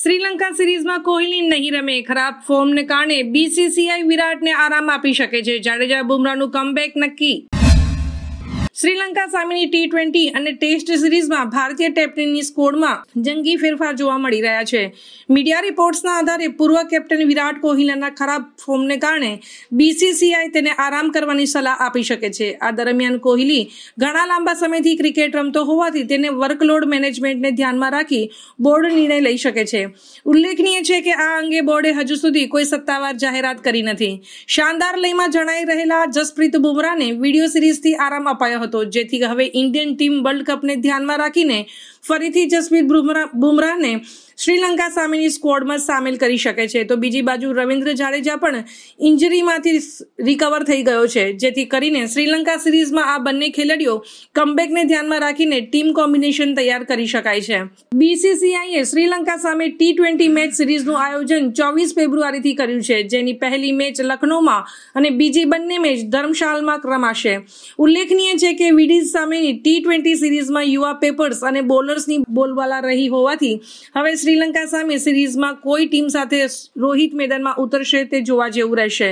શ્રીલંકા સિરીઝમાં કોહલી નહીં રમે ખરાબ ફોર્મને કારણે બીસીસીઆઈ વિરાટને આરામ આપી શકે છે જાડેજા બુમરાહનું કમબેક નક્કી શ્રીલંકા સામેની ટી ટ્વેન્ટી અને ટેસ્ટ સિરીઝમાં ભારતીય ટેપટીમની સ્કોડમાં જંગી ફેરફાર જોવા મળી રહ્યા છે મીડિયા રિપોર્ટ્સના આધારે પૂર્વ કેપ્ટન વિરાટ કોહલીના ખરાબ ફોર્મને કારણે બીસીસીઆઈ તેને આરામ કરવાની સલાહ આપી શકે છે આ દરમિયાન કોહલી ઘણા લાંબા સમયથી ક્રિકેટ રમતો હોવાથી તેને વર્કલોડ મેનેજમેન્ટને ધ્યાનમાં રાખી બોર્ડ નિર્ણય લઈ શકે છે ઉલ્લેખનીય છે કે આ અંગે બોર્ડે હજુ સુધી કોઈ સત્તાવાર જાહેરાત કરી નથી શાનદાર લયમાં જણાઈ રહેલા જસપ્રીત બુમરાને વિડીયો સિરીઝથી આરામ અપાયો હતો જેથી હવે ઇન્ડિયન ટીમ વર્લ્ડ કપને ધ્યાનમાં રાખીને ફરીથી જસપ્રીત બુમરાહને શ્રીલંકા સામેની સ્કવોડમાં સામેલ કરી શકે છે તો બીજી બાજુ રવિન્દ્ર જાડેજા પણ ઇન્જરીમાંથી રિકવર થઈ ગયો છે જેથી કરીને શ્રીલંકા સિરીઝમાં આ બંને ખેલાડીઓ કમબેકને ધ્યાનમાં રાખીને ટીમ કોમ્બિનેશન તૈયાર કરી શકાય છે બીસીસીઆઈએ શ્રીલંકા સામે ટી ટ્વેન્ટી મેચ સિરીઝનું આયોજન ચોવીસ ફેબ્રુઆરીથી કર્યું છે જેની પહેલી મેચ લખનૌમાં અને બીજી બંને મેચ ધર્મશાળમાં રમાશે ઉલ્લેખનીય છે કે વિડીઝ સામેની ટી ટ્વેન્ટી સિરીઝમાં યુવા પેપર્સ અને બોલર્સની બોલબાલા રહી હોવાથી હવે શ્રી શ્રીલંકા સામે સિરીઝમાં કોઈ ટીમ સાથે રોહિત મેદાનમાં ઉતરશે તે જોવા જેવું રહેશે